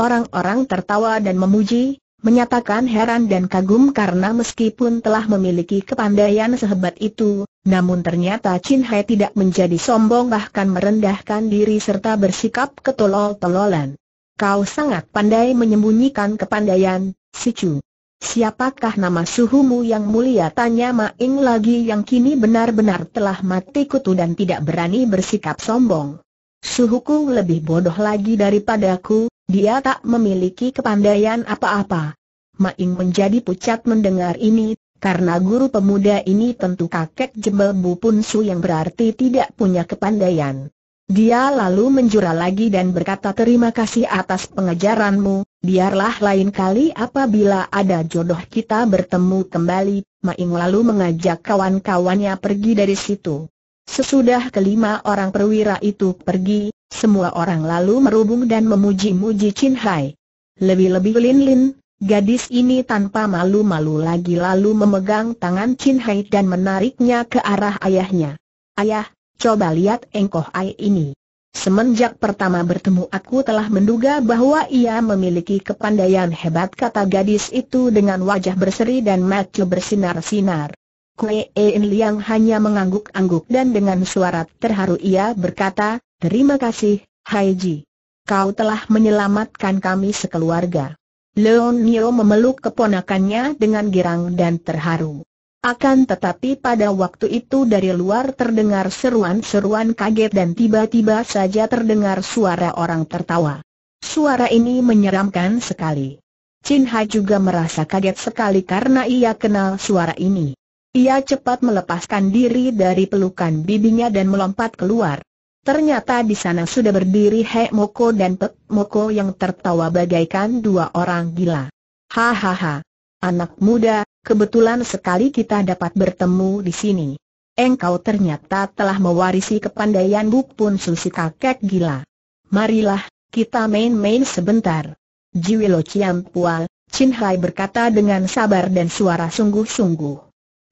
Orang-orang tertawa dan memuji, menyatakan heran dan kagum karena meskipun telah memiliki kepandaian sehebat itu, namun ternyata Chin Hai tidak menjadi sombong bahkan merendahkan diri serta bersikap ketolol-tololan. Kau sangat pandai menyembunyikan kepandaian, si Chu. Siapakah nama suhumu yang mulia? Tanya Ma Maing lagi yang kini benar-benar telah mati kutu dan tidak berani bersikap sombong. Suhuku lebih bodoh lagi daripadaku, dia tak memiliki kepandaian apa-apa. Maing menjadi pucat mendengar ini, karena guru pemuda ini tentu kakek jebel Bu Pun Su yang berarti tidak punya kepandaian. Dia lalu menjura lagi dan berkata terima kasih atas pengajaranmu, biarlah lain kali apabila ada jodoh kita bertemu kembali, Maing lalu mengajak kawan-kawannya pergi dari situ. Sesudah kelima orang perwira itu pergi, semua orang lalu merubung dan memuji-muji Chin Hai. Lebih-lebih Lin Lin, gadis ini tanpa malu-malu lagi lalu memegang tangan Chin Hai dan menariknya ke arah ayahnya. Ayah, coba lihat engkoh Ai ini. Semenjak pertama bertemu aku telah menduga bahwa ia memiliki kepandaian hebat kata gadis itu dengan wajah berseri dan mata bersinar-sinar. Kue Enliang hanya mengangguk-angguk dan dengan suara terharu ia berkata, Terima kasih, Haiji. Kau telah menyelamatkan kami sekeluarga. Leon Leonio memeluk keponakannya dengan girang dan terharu. Akan tetapi pada waktu itu dari luar terdengar seruan-seruan kaget dan tiba-tiba saja terdengar suara orang tertawa. Suara ini menyeramkan sekali. Chin Ha juga merasa kaget sekali karena ia kenal suara ini. Ia cepat melepaskan diri dari pelukan bibinya dan melompat keluar. Ternyata di sana sudah berdiri He Moko dan Pek Moko yang tertawa bagaikan dua orang gila. Hahaha. Anak muda, kebetulan sekali kita dapat bertemu di sini. Engkau ternyata telah mewarisi kepandaian Buk pun Susi kakek gila. Marilah, kita main-main sebentar. Jiwilo pual, Chin Hai berkata dengan sabar dan suara sungguh-sungguh.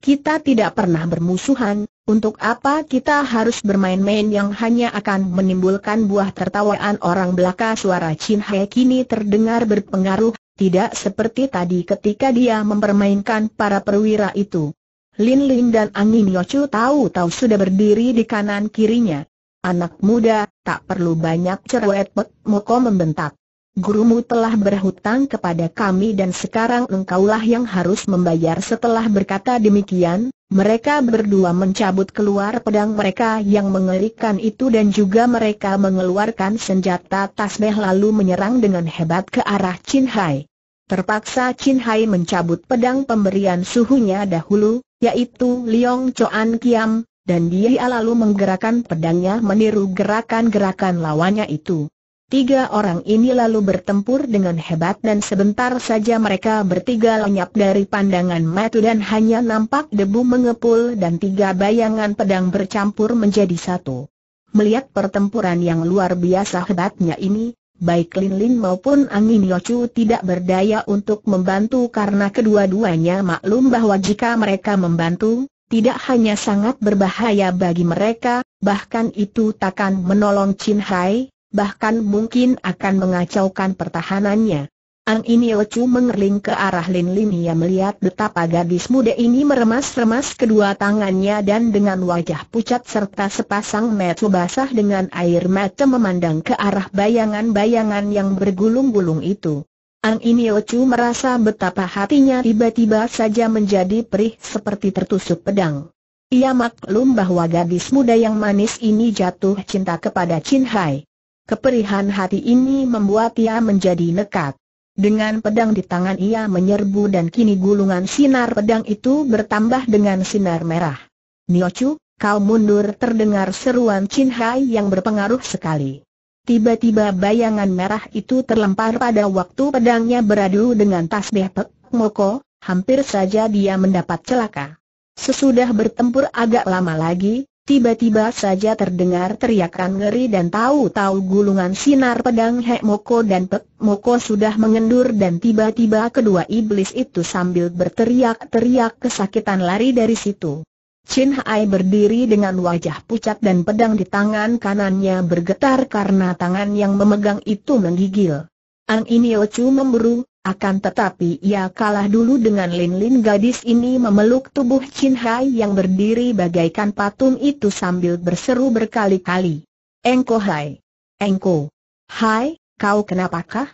Kita tidak pernah bermusuhan, untuk apa kita harus bermain-main yang hanya akan menimbulkan buah tertawaan orang belaka suara Chin Hai kini terdengar berpengaruh, tidak seperti tadi ketika dia mempermainkan para perwira itu. Lin Lin dan Angin Yochu tahu-tahu sudah berdiri di kanan kirinya. Anak muda, tak perlu banyak cerewet Pek Moko membentak. Gurumu telah berhutang kepada kami dan sekarang engkaulah yang harus membayar setelah berkata demikian, mereka berdua mencabut keluar pedang mereka yang mengerikan itu dan juga mereka mengeluarkan senjata tasbih lalu menyerang dengan hebat ke arah Chin Hai. Terpaksa Chin Hai mencabut pedang pemberian suhunya dahulu, yaitu Liong Choan Kiam, dan dia lalu menggerakkan pedangnya meniru gerakan-gerakan lawannya itu. Tiga orang ini lalu bertempur dengan hebat dan sebentar saja mereka bertiga lenyap dari pandangan mata dan hanya nampak debu mengepul dan tiga bayangan pedang bercampur menjadi satu. Melihat pertempuran yang luar biasa hebatnya ini, baik Lin Lin maupun Angin Yocu tidak berdaya untuk membantu karena kedua-duanya maklum bahwa jika mereka membantu, tidak hanya sangat berbahaya bagi mereka, bahkan itu takkan menolong Chin Hai, bahkan mungkin akan mengacaukan pertahanannya. Ang Inio Chu mengerling ke arah Lin Lin ia melihat betapa gadis muda ini meremas-remas kedua tangannya dan dengan wajah pucat serta sepasang mata basah dengan air mata memandang ke arah bayangan-bayangan yang bergulung-gulung itu. Ang Inio merasa betapa hatinya tiba-tiba saja menjadi perih seperti tertusuk pedang. Ia maklum bahwa gadis muda yang manis ini jatuh cinta kepada Chin Hai. Keperihan hati ini membuat ia menjadi nekat. Dengan pedang di tangan ia menyerbu dan kini gulungan sinar pedang itu bertambah dengan sinar merah. Niochu, kau mundur terdengar seruan Chin Hai yang berpengaruh sekali. Tiba-tiba bayangan merah itu terlempar pada waktu pedangnya beradu dengan tasbih Pek Moko, hampir saja dia mendapat celaka. Sesudah bertempur agak lama lagi, Tiba-tiba saja terdengar teriakan ngeri dan tahu-tahu gulungan sinar pedang Hek Moko dan Pek Moko sudah mengendur dan tiba-tiba kedua iblis itu sambil berteriak-teriak kesakitan lari dari situ. Chin Hai berdiri dengan wajah pucat dan pedang di tangan kanannya bergetar karena tangan yang memegang itu menggigil. Ang Inio Chu memburu. Akan tetapi ia kalah dulu dengan Lin Lin gadis ini memeluk tubuh Chin Hai yang berdiri bagaikan patung itu sambil berseru berkali-kali. Engko Hai! Engko! Hai, kau kenapakah?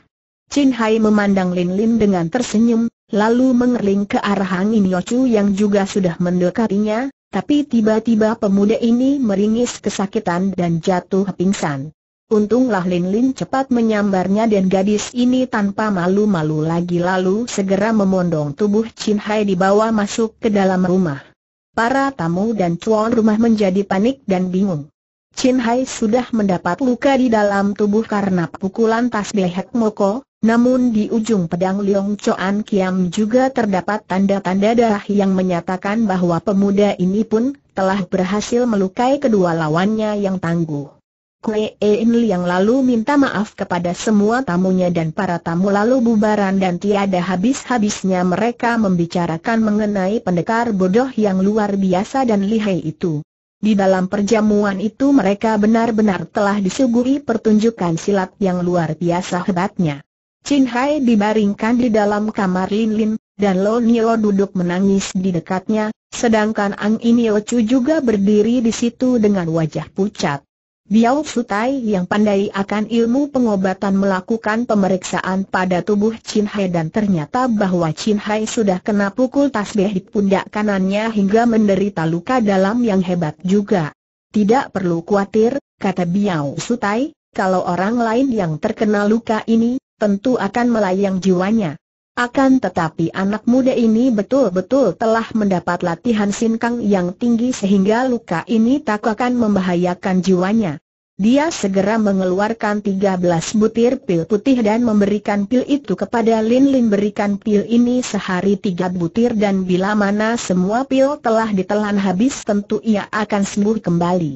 Chin Hai memandang Lin Lin dengan tersenyum, lalu mengerling ke arah angin Yochu yang juga sudah mendekatinya, tapi tiba-tiba pemuda ini meringis kesakitan dan jatuh pingsan. Untunglah Lin Lin cepat menyambarnya dan gadis ini tanpa malu-malu lagi lalu segera memondong tubuh Chin Hai dibawa masuk ke dalam rumah. Para tamu dan cuan rumah menjadi panik dan bingung. Chin Hai sudah mendapat luka di dalam tubuh karena pukulan tas behek Moko, namun di ujung pedang Leong Choan Kiam juga terdapat tanda-tanda darah yang menyatakan bahwa pemuda ini pun telah berhasil melukai kedua lawannya yang tangguh. Kue In yang lalu minta maaf kepada semua tamunya dan para tamu lalu bubaran dan tiada habis-habisnya mereka membicarakan mengenai pendekar bodoh yang luar biasa dan lihai itu. Di dalam perjamuan itu mereka benar-benar telah disuguhi pertunjukan silat yang luar biasa hebatnya. Chin Hai dibaringkan di dalam kamar Lin Lin, dan Lo Nio duduk menangis di dekatnya, sedangkan Ang Inio Chu juga berdiri di situ dengan wajah pucat. Biao Futai yang pandai akan ilmu pengobatan melakukan pemeriksaan pada tubuh Chin Hai dan ternyata bahwa Chin Hai sudah kena pukul tasbih di pundak kanannya hingga menderita luka dalam yang hebat juga. Tidak perlu khawatir, kata Biao Sutai, kalau orang lain yang terkena luka ini, tentu akan melayang jiwanya. Akan tetapi anak muda ini betul-betul telah mendapat latihan sinkang yang tinggi sehingga luka ini tak akan membahayakan jiwanya. Dia segera mengeluarkan 13 butir pil putih dan memberikan pil itu kepada Lin Lin berikan pil ini sehari tiga butir dan bila mana semua pil telah ditelan habis tentu ia akan sembuh kembali.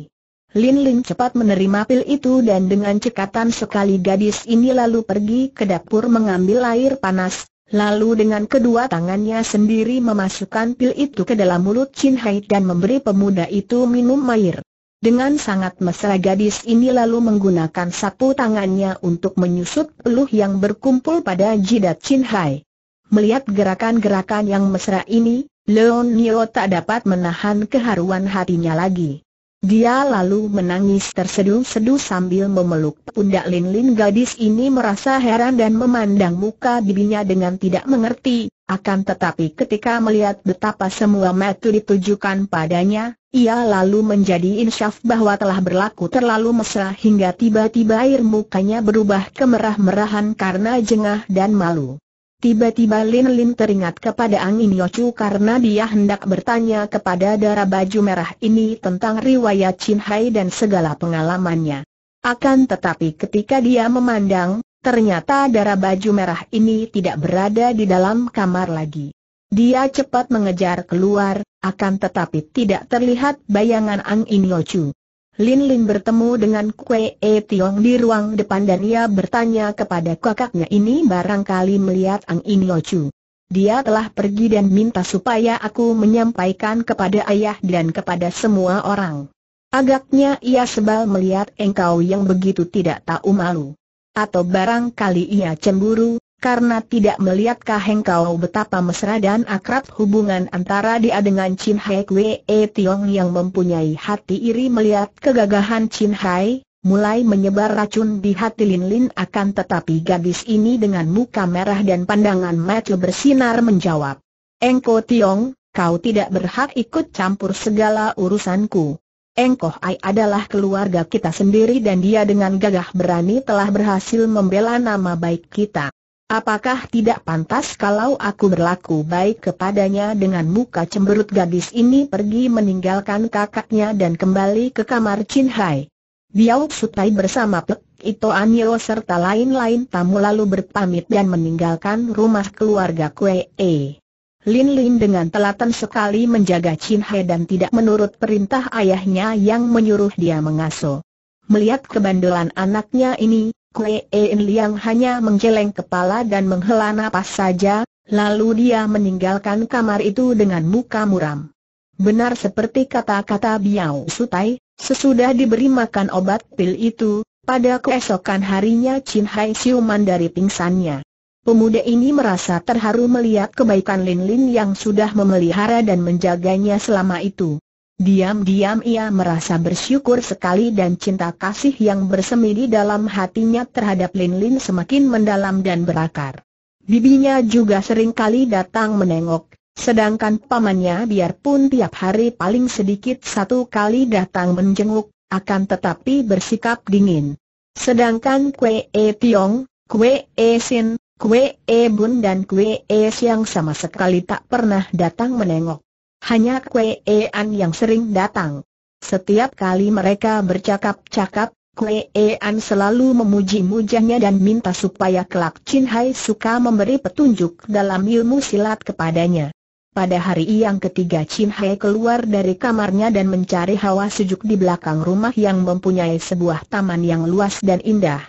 Lin Lin cepat menerima pil itu dan dengan cekatan sekali gadis ini lalu pergi ke dapur mengambil air panas, Lalu dengan kedua tangannya sendiri memasukkan pil itu ke dalam mulut Chin Hai dan memberi pemuda itu minum air. Dengan sangat mesra gadis ini lalu menggunakan sapu tangannya untuk menyusut peluh yang berkumpul pada jidat Chin Hai. Melihat gerakan-gerakan yang mesra ini, Leon Nio tak dapat menahan keharuan hatinya lagi. Dia lalu menangis tersedu-sedu sambil memeluk pundak Lin-Lin gadis ini merasa heran dan memandang muka bibinya dengan tidak mengerti, akan tetapi ketika melihat betapa semua metu ditujukan padanya, ia lalu menjadi insyaf bahwa telah berlaku terlalu mesra hingga tiba-tiba air mukanya berubah kemerah-merahan karena jengah dan malu. Tiba-tiba Lin Lin teringat kepada Angin Yochu karena dia hendak bertanya kepada darah baju merah ini tentang riwayat Chin Hai dan segala pengalamannya. Akan tetapi ketika dia memandang, ternyata darah baju merah ini tidak berada di dalam kamar lagi. Dia cepat mengejar keluar, akan tetapi tidak terlihat bayangan Angin Yochu. Lin Lin bertemu dengan Kue E Tiong di ruang depan dan ia bertanya kepada kakaknya ini barangkali melihat Ang In Lo Chu. Dia telah pergi dan minta supaya aku menyampaikan kepada ayah dan kepada semua orang. Agaknya ia sebal melihat engkau yang begitu tidak tahu malu. Atau barangkali ia cemburu, karena tidak melihatkah engkau betapa mesra dan akrab hubungan antara dia dengan Chin Hai Kwe e Tiong yang mempunyai hati iri melihat kegagahan Chin Hai, mulai menyebar racun di hati Lin Lin akan tetapi gadis ini dengan muka merah dan pandangan mata bersinar menjawab. Engko Tiong, kau tidak berhak ikut campur segala urusanku. Engko Ai adalah keluarga kita sendiri dan dia dengan gagah berani telah berhasil membela nama baik kita. Apakah tidak pantas kalau aku berlaku baik kepadanya dengan muka cemberut gadis ini pergi meninggalkan kakaknya dan kembali ke kamar Chin Hai? Biao Sutai bersama Pek Ito Anyo serta lain-lain tamu lalu berpamit dan meninggalkan rumah keluarga Kue E. Lin Lin dengan telaten sekali menjaga Chin Hai dan tidak menurut perintah ayahnya yang menyuruh dia mengasuh. Melihat kebandelan anaknya ini, Kue En Liang hanya menggeleng kepala dan menghela napas saja, lalu dia meninggalkan kamar itu dengan muka muram. Benar seperti kata-kata Biao Sutai, sesudah diberi makan obat pil itu, pada keesokan harinya Chin Hai siuman dari pingsannya. Pemuda ini merasa terharu melihat kebaikan Lin Lin yang sudah memelihara dan menjaganya selama itu. Diam-diam ia merasa bersyukur sekali dan cinta kasih yang bersemi di dalam hatinya terhadap Lin Lin semakin mendalam dan berakar. Bibinya juga sering kali datang menengok, sedangkan pamannya biarpun tiap hari paling sedikit satu kali datang menjenguk, akan tetapi bersikap dingin. Sedangkan Kue E Tiong, Kue E Sin, Kue E Bun dan Kue E Siang sama sekali tak pernah datang menengok. Hanya Kue Ean yang sering datang. Setiap kali mereka bercakap-cakap, Kue Ean selalu memuji-mujahnya dan minta supaya kelak Chin Hai suka memberi petunjuk dalam ilmu silat kepadanya. Pada hari yang ketiga Chin Hai keluar dari kamarnya dan mencari hawa sejuk di belakang rumah yang mempunyai sebuah taman yang luas dan indah.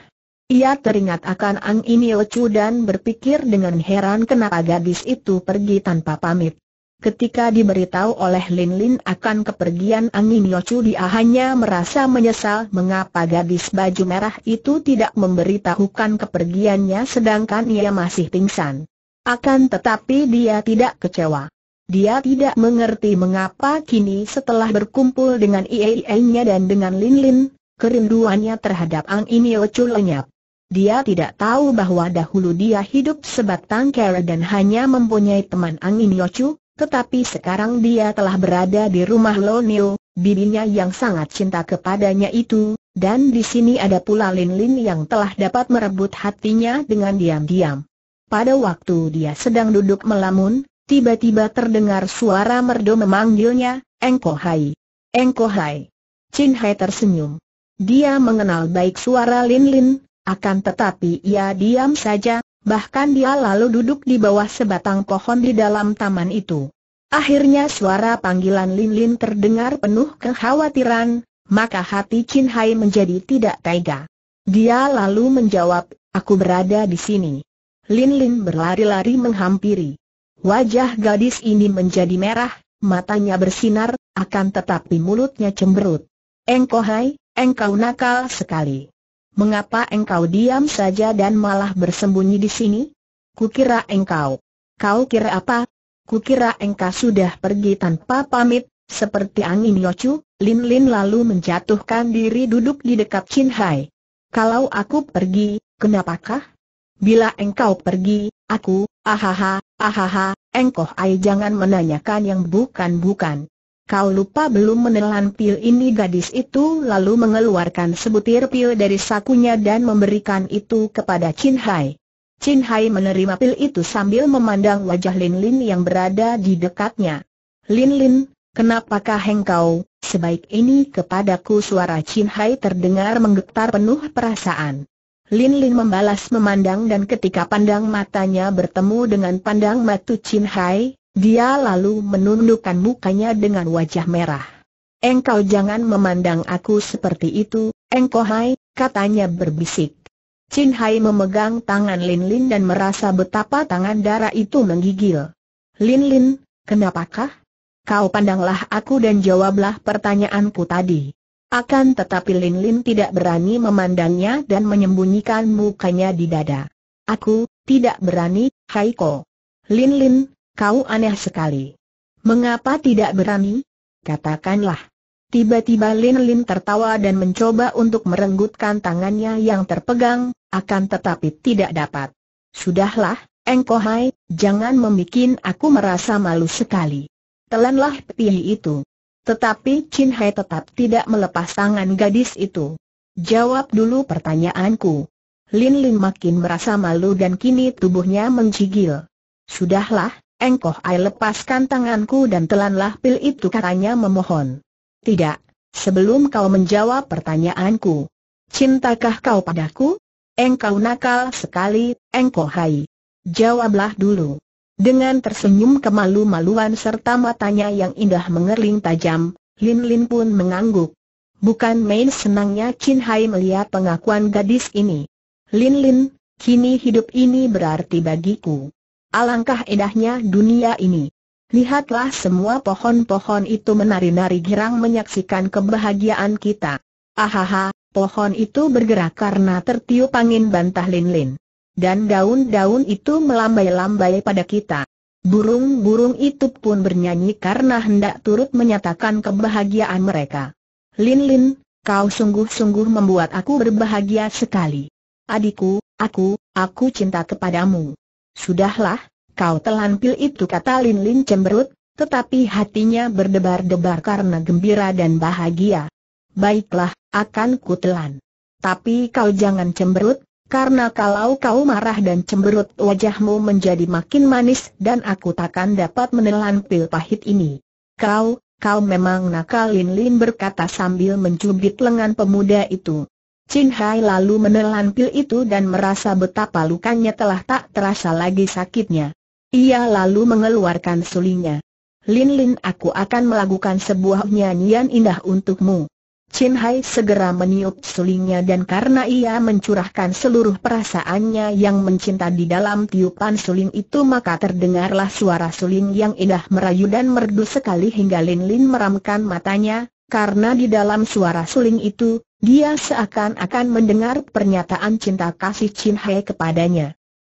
Ia teringat akan Ang Ini Chu dan berpikir dengan heran kenapa gadis itu pergi tanpa pamit. Ketika diberitahu oleh Lin Lin akan kepergian Angin Yocu dia hanya merasa menyesal mengapa gadis baju merah itu tidak memberitahukan kepergiannya sedangkan ia masih pingsan. Akan tetapi dia tidak kecewa. Dia tidak mengerti mengapa kini setelah berkumpul dengan iai nya dan dengan Lin Lin, kerinduannya terhadap Angin Yocu lenyap. Dia tidak tahu bahwa dahulu dia hidup sebatang kara dan hanya mempunyai teman Angin Yocu, tetapi sekarang dia telah berada di rumah Lonio, bibinya yang sangat cinta kepadanya itu, dan di sini ada pula Lin Lin yang telah dapat merebut hatinya dengan diam-diam. Pada waktu dia sedang duduk melamun, tiba-tiba terdengar suara merdu memanggilnya, Engko Hai. Engko Hai. Chin Hai tersenyum. Dia mengenal baik suara Lin Lin, akan tetapi ia diam saja, Bahkan dia lalu duduk di bawah sebatang pohon di dalam taman itu. Akhirnya suara panggilan Lin Lin terdengar penuh kekhawatiran, maka hati Chin Hai menjadi tidak tega. Dia lalu menjawab, aku berada di sini. Lin Lin berlari-lari menghampiri. Wajah gadis ini menjadi merah, matanya bersinar, akan tetapi mulutnya cemberut. Engkau hai, engkau nakal sekali. Mengapa engkau diam saja dan malah bersembunyi di sini? Kukira engkau. Kau kira apa? Kukira engkau sudah pergi tanpa pamit, seperti angin yocu, Lin Lin lalu menjatuhkan diri duduk di dekat Chin Hai. Kalau aku pergi, kenapakah? Bila engkau pergi, aku, ahaha, ahaha, engkau ai jangan menanyakan yang bukan-bukan. Kau lupa belum menelan pil ini gadis itu lalu mengeluarkan sebutir pil dari sakunya dan memberikan itu kepada Chin Hai. Chin Hai menerima pil itu sambil memandang wajah Lin Lin yang berada di dekatnya. Lin Lin, kenapakah engkau, sebaik ini kepadaku suara Chin Hai terdengar menggetar penuh perasaan. Lin Lin membalas memandang dan ketika pandang matanya bertemu dengan pandang matu Chin Hai, dia lalu menundukkan mukanya dengan wajah merah. Engkau jangan memandang aku seperti itu, Engkau Hai, katanya berbisik. Chin Hai memegang tangan Lin Lin dan merasa betapa tangan darah itu menggigil. Lin Lin, kenapakah? Kau pandanglah aku dan jawablah pertanyaanku tadi. Akan tetapi Lin Lin tidak berani memandangnya dan menyembunyikan mukanya di dada. Aku, tidak berani, Haiko. Lin Lin, kau aneh sekali. Mengapa tidak berani? Katakanlah. Tiba-tiba Lin Lin tertawa dan mencoba untuk merenggutkan tangannya yang terpegang, akan tetapi tidak dapat. Sudahlah, Engko Hai, jangan membuat aku merasa malu sekali. Telanlah peti itu. Tetapi Chin Hai tetap tidak melepas tangan gadis itu. Jawab dulu pertanyaanku. Lin Lin makin merasa malu dan kini tubuhnya mencigil. Sudahlah, Engkoh ai lepaskan tanganku dan telanlah pil itu katanya memohon. Tidak, sebelum kau menjawab pertanyaanku. Cintakah kau padaku? Engkau nakal sekali, engkoh hai. Jawablah dulu. Dengan tersenyum kemalu-maluan serta matanya yang indah mengerling tajam, Lin Lin pun mengangguk. Bukan main senangnya Chin Hai melihat pengakuan gadis ini. Lin Lin, kini hidup ini berarti bagiku. Alangkah indahnya dunia ini. Lihatlah semua pohon-pohon itu menari-nari girang menyaksikan kebahagiaan kita. Ahaha, pohon itu bergerak karena tertiup angin bantah lin-lin. Dan daun-daun itu melambai-lambai pada kita. Burung-burung itu pun bernyanyi karena hendak turut menyatakan kebahagiaan mereka. Lin-lin, kau sungguh-sungguh membuat aku berbahagia sekali. Adikku, aku, aku cinta kepadamu. Sudahlah, kau telan pil itu kata Lin Lin cemberut, tetapi hatinya berdebar-debar karena gembira dan bahagia. Baiklah, akan kutelan. Tapi kau jangan cemberut, karena kalau kau marah dan cemberut wajahmu menjadi makin manis dan aku takkan dapat menelan pil pahit ini. Kau, kau memang nakal Lin Lin berkata sambil mencubit lengan pemuda itu. Chin Hai lalu menelan pil itu dan merasa betapa lukanya telah tak terasa lagi sakitnya. Ia lalu mengeluarkan sulinya. Lin Lin aku akan melakukan sebuah nyanyian indah untukmu. Chin Hai segera meniup sulingnya dan karena ia mencurahkan seluruh perasaannya yang mencinta di dalam tiupan suling itu maka terdengarlah suara suling yang indah merayu dan merdu sekali hingga Lin Lin meramkan matanya, karena di dalam suara suling itu, dia seakan-akan mendengar pernyataan cinta kasih Chin Hai kepadanya.